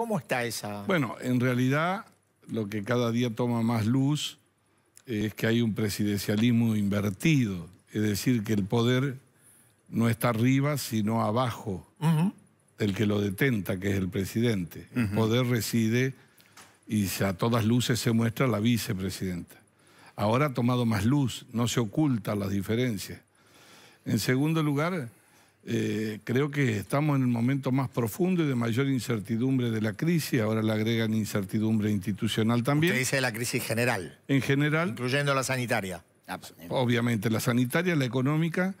¿Cómo está esa? Bueno, en realidad lo que cada día toma más luz es que hay un presidencialismo invertido, es decir, que el poder no está arriba, sino abajo del que lo detenta, que es el presidente. El poder reside y a todas luces se muestra la vicepresidenta. Ahora ha tomado más luz, no se ocultan las diferencias. En segundo lugar, eh, creo que estamos en el momento más profundo y de mayor incertidumbre de la crisis. Ahora le agregan incertidumbre institucional también. Usted dice la crisis general. En general. Incluyendo la sanitaria. Ah, pues, Obviamente, la sanitaria, la económica,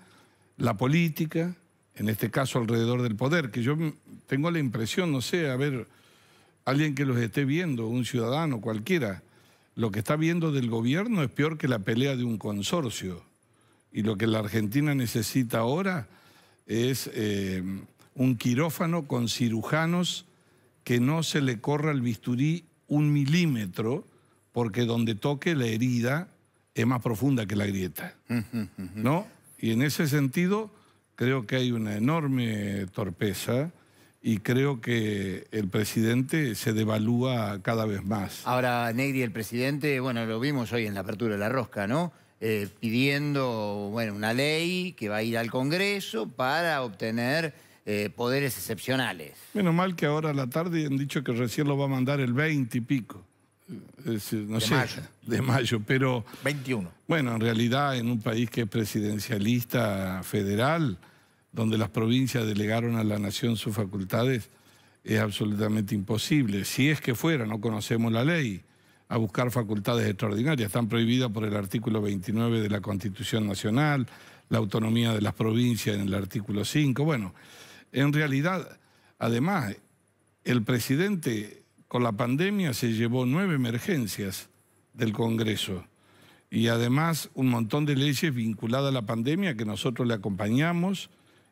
la política, en este caso alrededor del poder, que yo tengo la impresión, no sé, a ver, alguien que los esté viendo, un ciudadano cualquiera, lo que está viendo del gobierno es peor que la pelea de un consorcio. Y lo que la Argentina necesita ahora es eh, un quirófano con cirujanos que no se le corra el bisturí un milímetro, porque donde toque la herida es más profunda que la grieta. ¿No? Y en ese sentido, creo que hay una enorme torpeza y creo que el presidente se devalúa cada vez más. Ahora, Negri, el presidente, bueno, lo vimos hoy en la apertura de la rosca, ¿no? Eh, pidiendo bueno, una ley que va a ir al Congreso para obtener eh, poderes excepcionales. Menos mal que ahora a la tarde han dicho que recién lo va a mandar el 20 y pico. Eh, no de mayo. De mayo, pero... 21. Bueno, en realidad en un país que es presidencialista federal, donde las provincias delegaron a la nación sus facultades, es absolutamente imposible. Si es que fuera, no conocemos la ley a buscar facultades extraordinarias. Están prohibidas por el artículo 29 de la Constitución Nacional, la autonomía de las provincias en el artículo 5. Bueno, en realidad, además, el presidente con la pandemia se llevó nueve emergencias del Congreso y además un montón de leyes vinculadas a la pandemia que nosotros le acompañamos,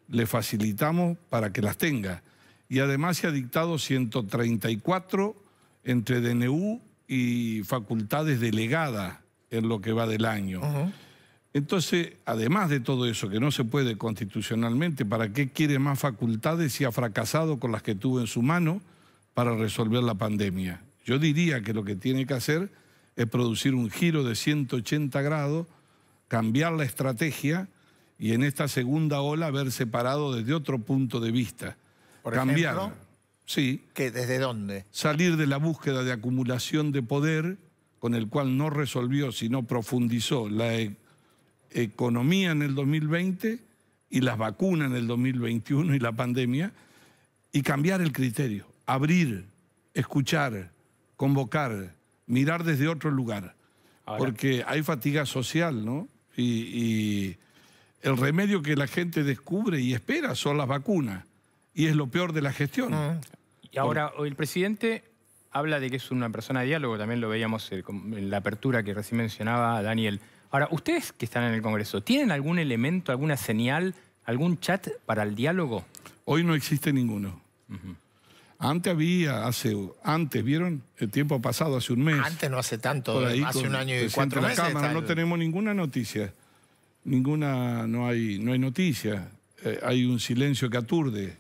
le facilitamos para que las tenga. Y además se ha dictado 134 entre DNU y facultades delegadas en lo que va del año. Entonces, además de todo eso, que no se puede constitucionalmente, ¿para qué quiere más facultades si ha fracasado con las que tuvo en su mano para resolver la pandemia? Yo diría que lo que tiene que hacer es producir un giro de 180 grados, cambiar la estrategia y en esta segunda ola haber separado desde otro punto de vista. cambiar. Sí. que ¿Desde dónde? Salir de la búsqueda de acumulación de poder, con el cual no resolvió, sino profundizó la e-, economía en el 2020 y las vacunas en el 2021 y la pandemia, y cambiar el criterio, abrir, escuchar, convocar, mirar desde otro lugar. Porque hay fatiga social, ¿no? Y, el remedio que la gente descubre y espera son las vacunas. Y es lo peor de la gestión. Mm. Y ahora, el presidente habla de que es una persona de diálogo, también lo veíamos eh, en la apertura que recién mencionaba Daniel. Ahora, ustedes que están en el Congreso, ¿tienen algún elemento, alguna señal, algún chat para el diálogo? Hoy no existe ninguno. Antes había, hace, antes, ¿vieron? El tiempo ha pasado, hace un mes. Antes no hace tanto, eh, hace un año y cuatro meses. La cámara, no tenemos ninguna noticia. Ninguna, no hay, no hay noticia. Eh, hay un silencio que aturde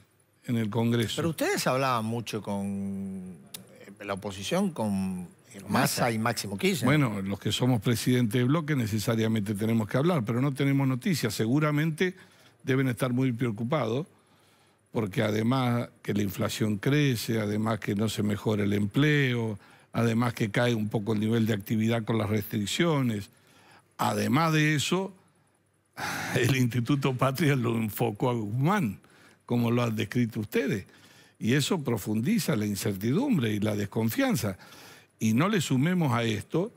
en el Congreso. Pero ustedes hablaban mucho con eh, la oposición, con Massa y Máximo Kirchner. Bueno, los que somos presidentes de bloque necesariamente tenemos que hablar, pero no tenemos noticias. Seguramente deben estar muy preocupados porque además que la inflación crece, además que no se mejora el empleo, además que cae un poco el nivel de actividad con las restricciones. Además de eso, el Instituto Patria lo enfocó a Guzmán como lo han descrito ustedes. Y eso profundiza la incertidumbre y la desconfianza. Y no le sumemos a esto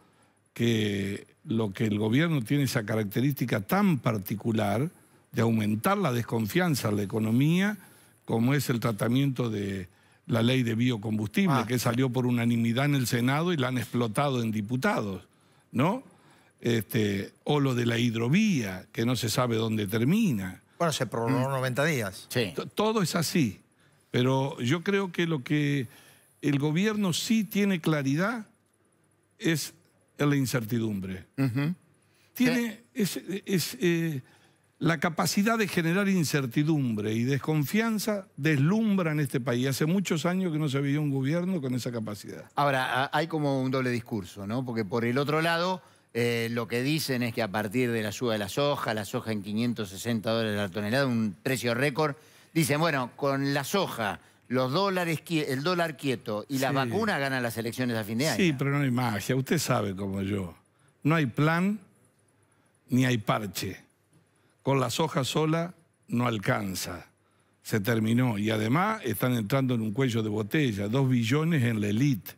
que lo que el gobierno tiene esa característica tan particular de aumentar la desconfianza a la economía, como es el tratamiento de la ley de biocombustible, ah. que salió por unanimidad en el Senado y la han explotado en diputados, ¿no? Este, o lo de la hidrovía, que no se sabe dónde termina. Bueno, se prolongó 90 mm. días. Sí. Todo es así. Pero yo creo que lo que el gobierno sí tiene claridad es la incertidumbre. Tiene eh, la capacidad de generar incertidumbre y desconfianza deslumbra en este país. Hace muchos años que no se veía un gobierno con esa capacidad. Ahora, hay como un doble discurso, ¿no? Porque por el otro lado eh, lo que dicen es que a partir de la suba de la soja, la soja en 560 dólares la tonelada, un precio récord, dicen, bueno, con la soja, los dólares, el dólar quieto y la vacuna vacunas ganan las elecciones a fin de año. Sí, pero no hay magia. Usted sabe como yo. No hay plan ni hay parche. Con la soja sola no alcanza. Se terminó. Y además están entrando en un cuello de botella. Dos billones en la elite.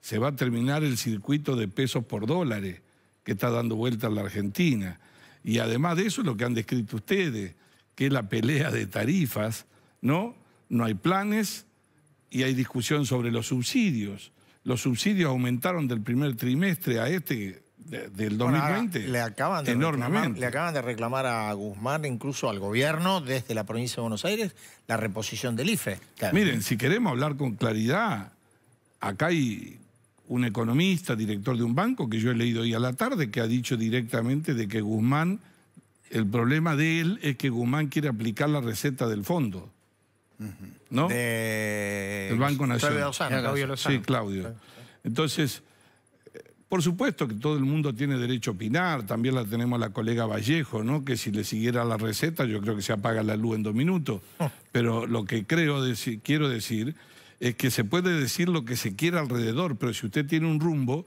Se va a terminar el circuito de pesos por dólares que está dando vuelta a la Argentina. Y además de eso, lo que han descrito ustedes, que es la pelea de tarifas, ¿no? No hay planes y hay discusión sobre los subsidios. Los subsidios aumentaron del primer trimestre a este del 2020 le acaban de enormemente. le acaban de reclamar a Guzmán, incluso al gobierno desde la provincia de Buenos Aires, la reposición del IFE. Miren, si queremos hablar con claridad, acá hay un economista, director de un banco, que yo he leído hoy a la tarde, que ha dicho directamente de que Guzmán, el problema de él es que Guzmán quiere aplicar la receta del fondo. ¿No? El Banco Nacional. Claudio Sí, Claudio. Entonces, por supuesto que todo el mundo tiene derecho a opinar, también la tenemos la colega Vallejo, ¿no? que si le siguiera la receta yo creo que se apaga la luz en dos minutos, oh. pero lo que creo quiero decir es que se puede decir lo que se quiera alrededor, pero si usted tiene un rumbo,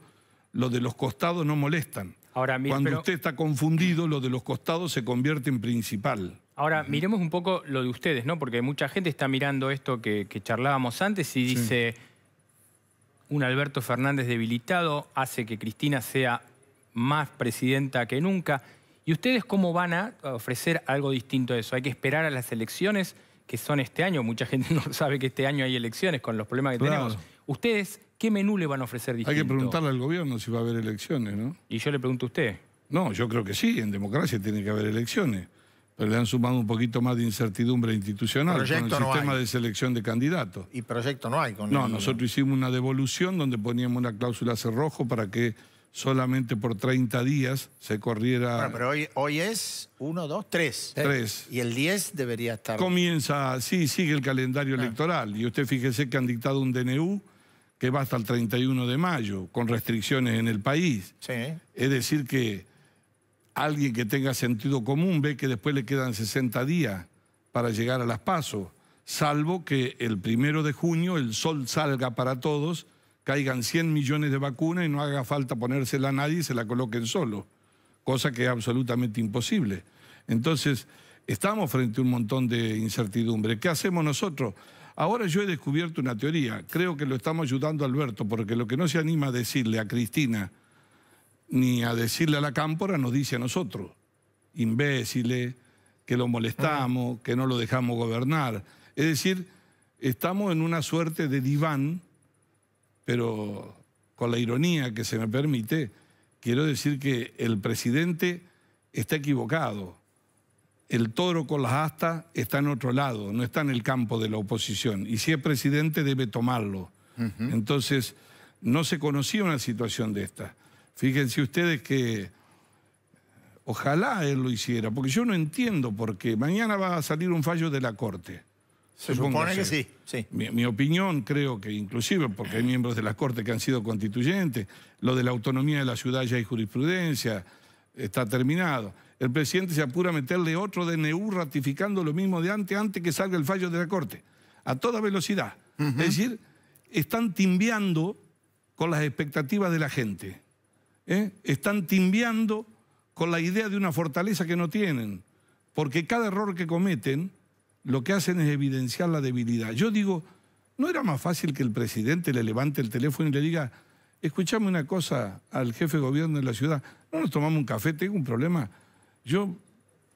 lo de los costados no molestan. Ahora, Cuando usted está confundido, lo de los costados se convierte en principal. Ahora, miremos un poco lo de ustedes, ¿no? Porque mucha gente está mirando esto que, charlábamos antes y dice, un Alberto Fernández debilitado hace que Cristina sea más presidenta que nunca. ¿Y ustedes cómo van a ofrecer algo distinto a eso? ¿Hay que esperar a las elecciones? que son este año. Mucha gente no sabe que este año hay elecciones con los problemas que tenemos. ¿Ustedes qué menú le van a ofrecer distinto? Hay que preguntarle al gobierno si va a haber elecciones, ¿no? Y yo le pregunto a usted. No, yo creo que sí, en democracia tiene que haber elecciones. Pero le han sumado un poquito más de incertidumbre institucional proyecto con el sistema de selección de candidatos. Y proyecto no hay con No, nosotros hicimos una devolución donde poníamos una cláusula cerrojo para que solamente por 30 días se corriera... Bueno, pero hoy, hoy es 1, 2, 3. tres Y el 10 debería estar... Comienza, sí, sigue el calendario electoral. Y usted fíjese que han dictado un DNU que va hasta el 31 de mayo, con restricciones en el país. Sí. Es decir que alguien que tenga sentido común ve que después le quedan 60 días para llegar a las pasos, salvo que el primero de junio el sol salga para todos caigan 100 millones de vacunas y no haga falta ponérsela a nadie y se la coloquen solo, cosa que es absolutamente imposible. Entonces, estamos frente a un montón de incertidumbre. ¿Qué hacemos nosotros? Ahora yo he descubierto una teoría, creo que lo estamos ayudando a Alberto, porque lo que no se anima a decirle a Cristina ni a decirle a la cámpora nos dice a nosotros, imbéciles, que lo molestamos, que no lo dejamos gobernar. Es decir, estamos en una suerte de diván pero con la ironía que se me permite, quiero decir que el presidente está equivocado. El toro con las astas está en otro lado, no está en el campo de la oposición. Y si es presidente debe tomarlo. Entonces, no se conocía una situación de esta. Fíjense ustedes que ojalá él lo hiciera, porque yo no entiendo por qué. Mañana va a salir un fallo de la Corte. Se supone que sí. Mi, opinión, creo que inclusive, porque hay miembros de la Corte que han sido constituyentes, lo de la autonomía de la ciudad ya hay jurisprudencia, está terminado. El presidente se apura a meterle otro DNU ratificando lo mismo de antes, antes que salga el fallo de la Corte, a toda velocidad. Es decir, están timbiando con las expectativas de la gente. ¿eh? Están timbiando con la idea de una fortaleza que no tienen. Porque cada error que cometen lo que hacen es evidenciar la debilidad. Yo digo, ¿no era más fácil que el presidente le levante el teléfono y le diga, escuchame una cosa al jefe de gobierno de la ciudad, no nos tomamos un café, tengo un problema. Yo,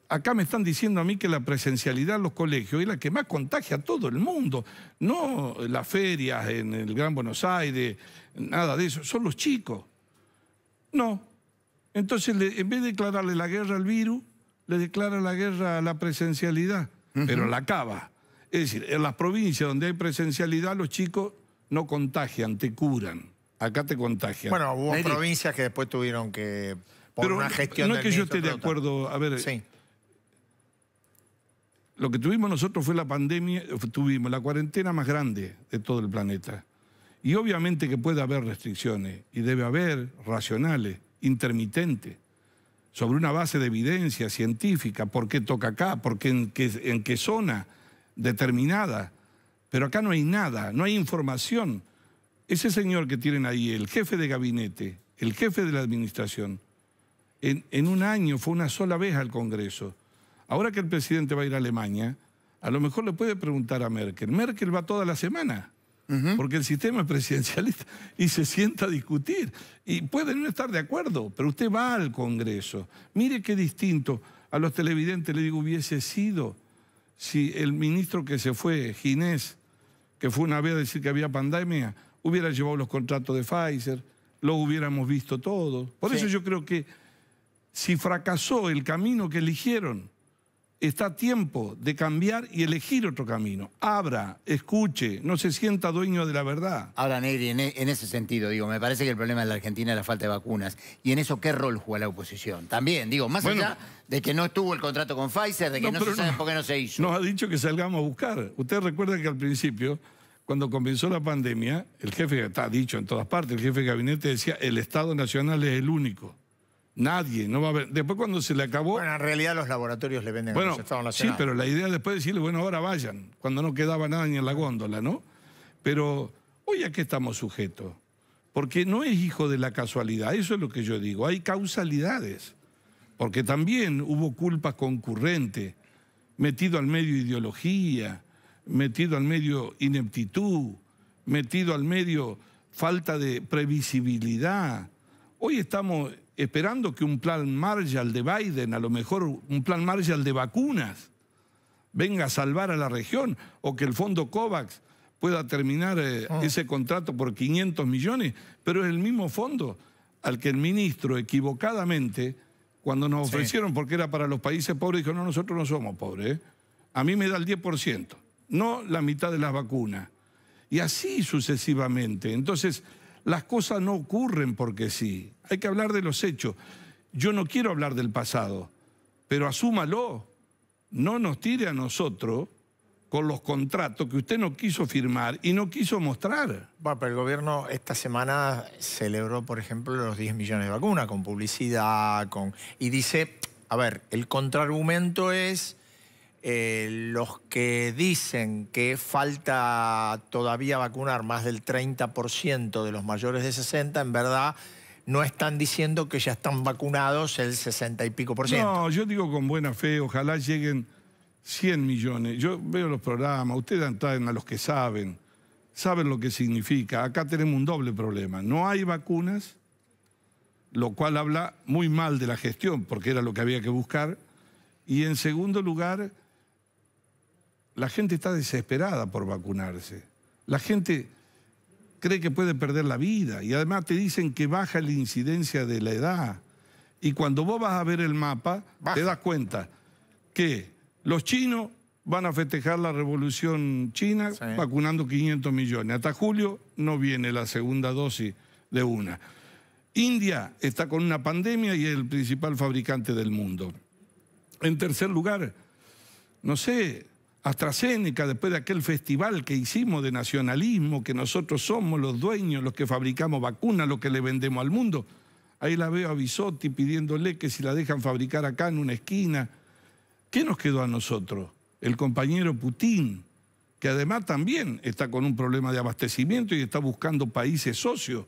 acá me están diciendo a mí que la presencialidad en los colegios es la que más contagia a todo el mundo, no las ferias en el Gran Buenos Aires, nada de eso, son los chicos. No. Entonces, en vez de declararle la guerra al virus, le declara la guerra a la presencialidad pero la cava. Es decir, en las provincias donde hay presencialidad, los chicos no contagian, te curan. Acá te contagian. Bueno, hubo provincias que después tuvieron que. Por una gestión no es que yo esté de acuerdo. A ver. Sí. Lo que tuvimos nosotros fue la pandemia, tuvimos la cuarentena más grande de todo el planeta. Y obviamente que puede haber restricciones, y debe haber racionales, intermitentes sobre una base de evidencia científica, por qué toca acá, por qué en, qué, zona determinada. Pero acá no hay nada, no hay información. Ese señor que tienen ahí, el jefe de gabinete, el jefe de la administración, en, en, un año fue una sola vez al Congreso. Ahora que el presidente va a ir a Alemania, a lo mejor le puede preguntar a Merkel. Merkel va toda la semana porque el sistema es presidencialista, y se sienta a discutir. Y puede no estar de acuerdo, pero usted va al Congreso. Mire qué distinto. A los televidentes le digo, hubiese sido si el ministro que se fue, Ginés, que fue una vez a decir que había pandemia, hubiera llevado los contratos de Pfizer, lo hubiéramos visto todo. Por eso yo creo que si fracasó el camino que eligieron, Está tiempo de cambiar y elegir otro camino. Abra, escuche, no se sienta dueño de la verdad. Ahora, Negri, e, en, ese sentido, digo, me parece que el problema de la Argentina es la falta de vacunas. ¿Y en eso qué rol juega la oposición? También, digo, más allá de que no estuvo el contrato con Pfizer, de que no, se sabe por qué no se hizo. Nos ha dicho que salgamos a buscar. Usted recuerda que al principio cuando comenzó la pandemia, el jefe, está dicho en todas partes, el jefe de gabinete decía, el Estado Nacional es el único. Nadie, no va a haber. Después cuando se le acabó... Bueno, en realidad los laboratorios le venden bueno, Sí, pero la idea después decirle, bueno, ahora vayan, cuando no quedaba nada ni en la góndola, ¿no? Pero hoy a qué estamos sujetos. Porque no es hijo de la casualidad, eso es lo que yo digo. Hay causalidades, porque también hubo culpa concurrente metido al medio ideología, metido al medio ineptitud, metido al medio falta de previsibilidad. Hoy estamos esperando que un plan Marshall de Biden, a lo mejor un plan Marshall de vacunas, venga a salvar a la región o que el fondo COVAX pueda terminar eh, ah. ese contrato por 500 millones, pero es el mismo fondo al que el ministro equivocadamente, cuando nos ofrecieron, porque era para los países pobres, dijo, no, nosotros no somos pobres, ¿eh? a mí me da el 10%, no la mitad de las vacunas. Y así sucesivamente. Entonces, las cosas no ocurren porque sí. Hay que hablar de los hechos. Yo no quiero hablar del pasado, pero asúmalo. No nos tire a nosotros con los contratos que usted no quiso firmar y no quiso mostrar. Bueno, pero el gobierno esta semana celebró, por ejemplo, los 10 millones de vacunas con publicidad, con y dice, a ver, el contraargumento es eh, los que dicen que falta todavía vacunar más del 30% de los mayores de 60, en verdad no están diciendo que ya están vacunados el 60 y pico por ciento. No, yo digo con buena fe, ojalá lleguen 100 millones. Yo veo los programas, ustedes traen a los que saben, saben lo que significa. Acá tenemos un doble problema. No hay vacunas, lo cual habla muy mal de la gestión, porque era lo que había que buscar. Y en segundo lugar la gente está desesperada por vacunarse. La gente cree que puede perder la vida y además te dicen que baja la incidencia de la edad. Y cuando vos vas a ver el mapa, te das cuenta que los chinos van a festejar la revolución china vacunando 500 millones. Hasta julio no viene la segunda dosis de una. India está con una pandemia y es el principal fabricante del mundo. En tercer lugar, no sé, AstraZeneca, después de aquel festival que hicimos de nacionalismo, que nosotros somos los dueños, los que fabricamos vacunas, los que le vendemos al mundo. Ahí la veo a Bisotti pidiéndole que si la dejan fabricar acá en una esquina. ¿Qué nos quedó a nosotros? El compañero Putin, que además también está con un problema de abastecimiento y está buscando países socios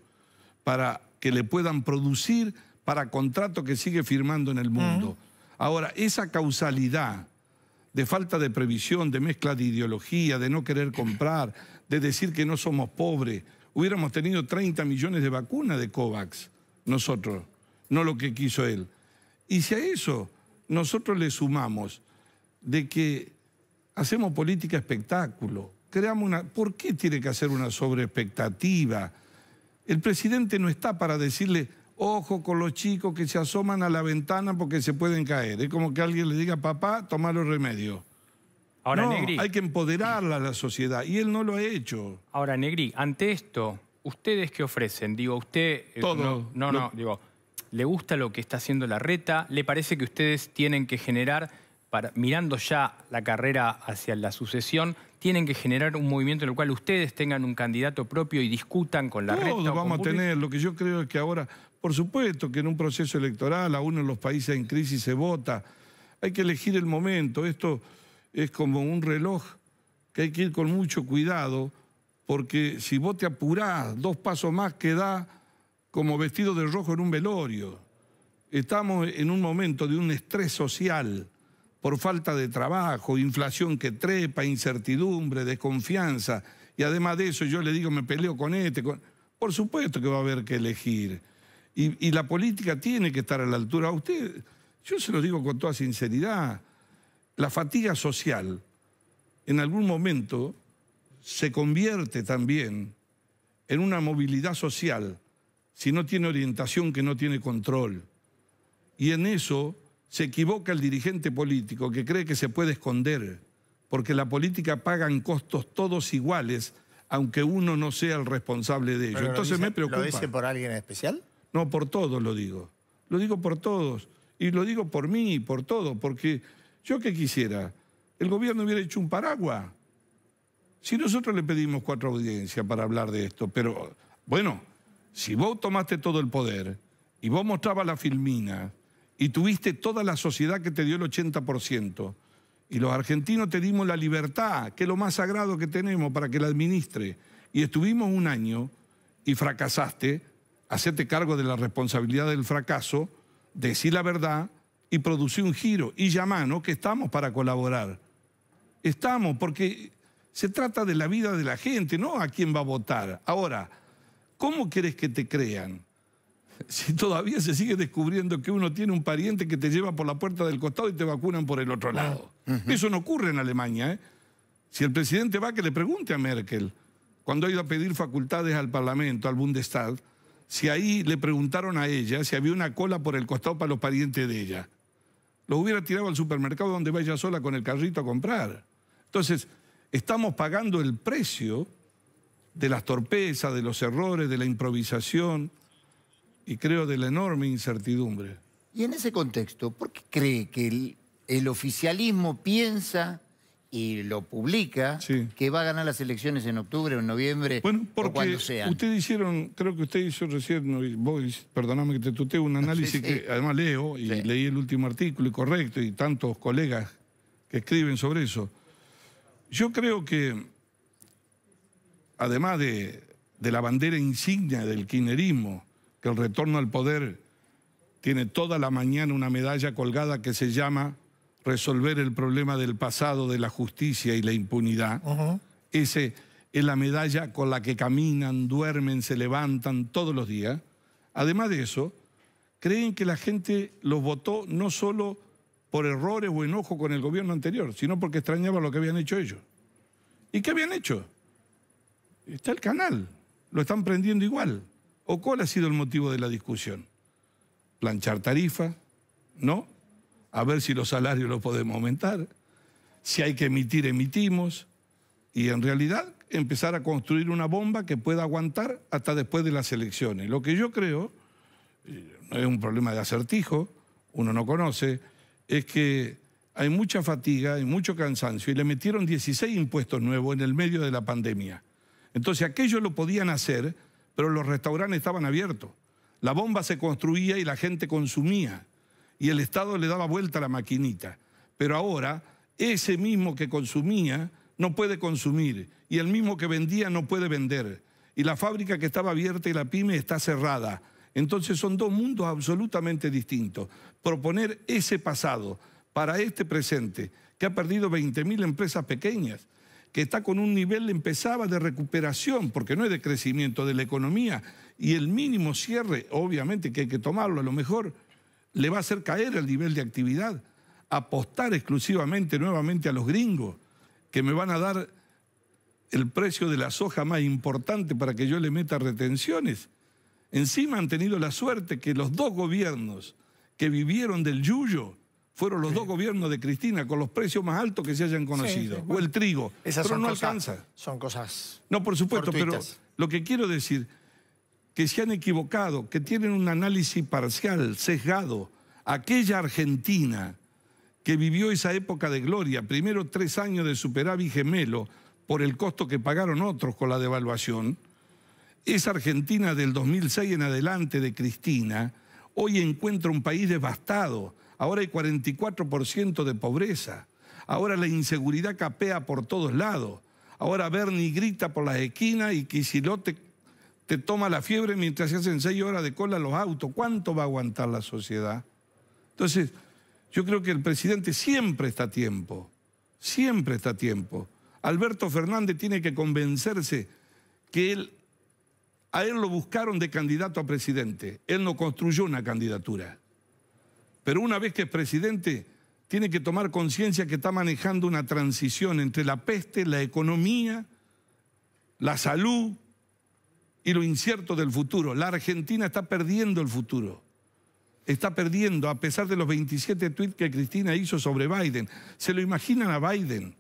para que le puedan producir para contratos que sigue firmando en el mundo. Mm. Ahora, esa causalidad de falta de previsión, de mezcla de ideología, de no querer comprar, de decir que no somos pobres. Hubiéramos tenido 30 millones de vacunas de COVAX, nosotros, no lo que quiso él. Y si a eso nosotros le sumamos de que hacemos política espectáculo, creamos una... ¿Por qué tiene que hacer una sobreexpectativa? El presidente no está para decirle, Ojo con los chicos que se asoman a la ventana porque se pueden caer. Es como que alguien le diga, papá, toma los remedios. Ahora, Negri. Hay que empoderarla a la sociedad y él no lo ha hecho. Ahora, Negri, ante esto, ¿ustedes qué ofrecen? Digo, usted. Eh, Todo. No, no, digo, ¿le gusta lo que está haciendo la reta? ¿Le parece que ustedes tienen que generar, mirando ya la carrera hacia la sucesión, tienen que generar un movimiento en el cual ustedes tengan un candidato propio y discutan con la reta? Todos vamos a tener. Lo que yo creo es que ahora por supuesto que en un proceso electoral, aún en los países en crisis, se vota. Hay que elegir el momento. Esto es como un reloj que hay que ir con mucho cuidado, porque si vos te apurás, dos pasos más queda como vestido de rojo en un velorio. Estamos en un momento de un estrés social por falta de trabajo, inflación que trepa, incertidumbre, desconfianza. Y además de eso yo le digo, me peleo con este. Por supuesto que va a haber que elegir. Y, la política tiene que estar a la altura. A usted, yo se lo digo con toda sinceridad, la fatiga social en algún momento se convierte también en una movilidad social si no tiene orientación, que no tiene control. Y en eso se equivoca el dirigente político que cree que se puede esconder, porque la política paga en costos todos iguales, aunque uno no sea el responsable de ello. Entonces me preocupa. ¿Lo dice por alguien especial? No, por todos lo digo. Lo digo por todos. Y lo digo por mí y por todos. Porque yo qué quisiera. El gobierno hubiera hecho un paraguas. Si nosotros le pedimos cuatro audiencias para hablar de esto, pero bueno, si vos tomaste todo el poder y vos mostrabas la filmina y tuviste toda la sociedad que te dio el 80%, y los argentinos te dimos la libertad, que es lo más sagrado que tenemos para que la administre, y estuvimos un año y fracasaste, hacerte cargo de la responsabilidad del fracaso, decir la verdad y producir un giro y ¿no? que estamos para colaborar. Estamos porque se trata de la vida de la gente, no a quién va a votar. Ahora, ¿cómo quieres que te crean? Si todavía se sigue descubriendo que uno tiene un pariente que te lleva por la puerta del costado y te vacunan por el otro lado. Eso no ocurre en Alemania. ¿eh? Si el presidente va, que le pregunte a Merkel, cuando ha ido a pedir facultades al Parlamento, al Bundestag, si ahí le preguntaron a ella si había una cola por el costado para los parientes de ella. lo hubiera tirado al supermercado donde vaya sola con el carrito a comprar. Entonces, estamos pagando el precio de las torpezas, de los errores, de la improvisación y creo de la enorme incertidumbre. Y en ese contexto, ¿por qué cree que el oficialismo piensa y lo publica, que va a ganar las elecciones en octubre o en noviembre bueno, porque o cuando sea. Usted hicieron, creo que usted hizo recién, vos, perdóname que te tuteo, un análisis que además leo y leí el último artículo y correcto y tantos colegas que escriben sobre eso. Yo creo que, además de, de la bandera insignia del kinerismo... que el retorno al poder tiene toda la mañana una medalla colgada que se llama resolver el problema del pasado, de la justicia y la impunidad. Ese es la medalla con la que caminan, duermen, se levantan todos los días. Además de eso, creen que la gente los votó no solo por errores o enojo con el gobierno anterior, sino porque extrañaba lo que habían hecho ellos. ¿Y qué habían hecho? Está el canal, lo están prendiendo igual. ¿O cuál ha sido el motivo de la discusión? Planchar tarifas, ¿no? a ver si los salarios los podemos aumentar, si hay que emitir, emitimos, y en realidad empezar a construir una bomba que pueda aguantar hasta después de las elecciones. Lo que yo creo, no es un problema de acertijo, uno no conoce, es que hay mucha fatiga, y mucho cansancio, y le metieron 16 impuestos nuevos en el medio de la pandemia. Entonces aquello lo podían hacer, pero los restaurantes estaban abiertos. La bomba se construía y la gente consumía y el Estado le daba vuelta a la maquinita. Pero ahora ese mismo que consumía no puede consumir y el mismo que vendía no puede vender. Y la fábrica que estaba abierta y la pyme está cerrada. Entonces son dos mundos absolutamente distintos. Proponer ese pasado para este presente, que ha perdido 20.000 empresas pequeñas, que está con un nivel, empezaba de recuperación, porque no es de crecimiento de la economía, y el mínimo cierre, obviamente que hay que tomarlo a lo mejor, le va a hacer caer el nivel de actividad. Apostar exclusivamente nuevamente a los gringos, que me van a dar el precio de la soja más importante para que yo le meta retenciones. Encima han tenido la suerte que los dos gobiernos que vivieron del yuyo fueron los dos gobiernos de Cristina con los precios más altos que se hayan conocido. O el trigo. pero no alcanza. Son cosas. No, por supuesto, pero lo que quiero decir que se han equivocado, que tienen un análisis parcial, sesgado. Aquella Argentina que vivió esa época de gloria, primero tres años de superávit gemelo por el costo que pagaron otros con la devaluación, esa Argentina del 2006 en adelante de Cristina, hoy encuentra un país devastado. Ahora hay 44% de pobreza. Ahora la inseguridad capea por todos lados. Ahora Bernie grita por las esquinas y Quisilote te toma la fiebre mientras se hacen seis horas de cola los autos. ¿Cuánto va a aguantar la sociedad? Entonces, yo creo que el presidente siempre está a tiempo, siempre está a tiempo. Alberto Fernández tiene que convencerse que él, a él lo buscaron de candidato a presidente. Él no construyó una candidatura. Pero una vez que es presidente, tiene que tomar conciencia que está manejando una transición entre la peste, la economía, la salud, y lo incierto del futuro. La Argentina está perdiendo el futuro. Está perdiendo, a pesar de los 27 tweets que Cristina hizo sobre Biden. ¿Se lo imaginan a Biden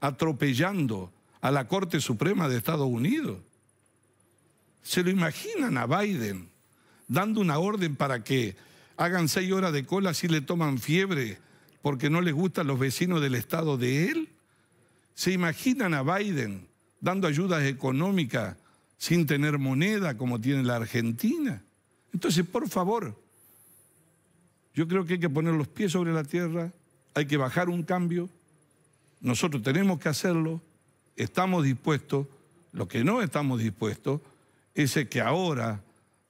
atropellando a la Corte Suprema de Estados Unidos? ¿Se lo imaginan a Biden dando una orden para que hagan seis horas de cola si le toman fiebre porque no les gustan los vecinos del estado de él? ¿Se imaginan a Biden dando ayudas económicas sin tener moneda como tiene la Argentina. Entonces, por favor, yo creo que hay que poner los pies sobre la tierra, hay que bajar un cambio, nosotros tenemos que hacerlo, estamos dispuestos, lo que no estamos dispuestos es que ahora,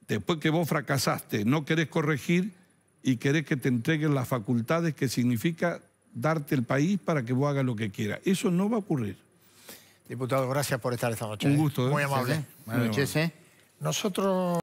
después que vos fracasaste, no querés corregir y querés que te entreguen las facultades que significa darte el país para que vos hagas lo que quieras. Eso no va a ocurrir. Diputado, gracias por estar esta noche. Un ¿eh? gusto. ¿eh? Muy amable. Buenas noches. ¿eh? Nosotros...